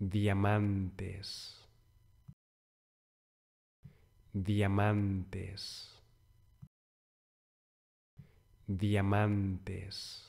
diamantes, diamantes, diamantes.